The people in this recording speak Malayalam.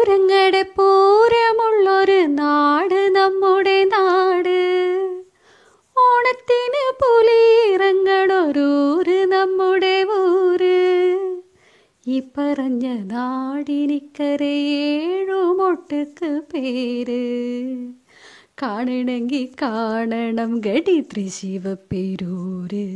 പൂരങ്ങടെ പൂരമുള്ളൊരു നാട് നമ്മുടെ നാട് ഓണത്തിന് പുലിയിറങ്ങണൊരൂര് നമ്മുടെ ഊര് ഈ പറഞ്ഞ നാടിനിക്കരയേഴുമൊട്ടുക്ക് പേര് കാണണമെങ്കിൽ കാണണം ഗടി ത്രിശിവ പേരൂര്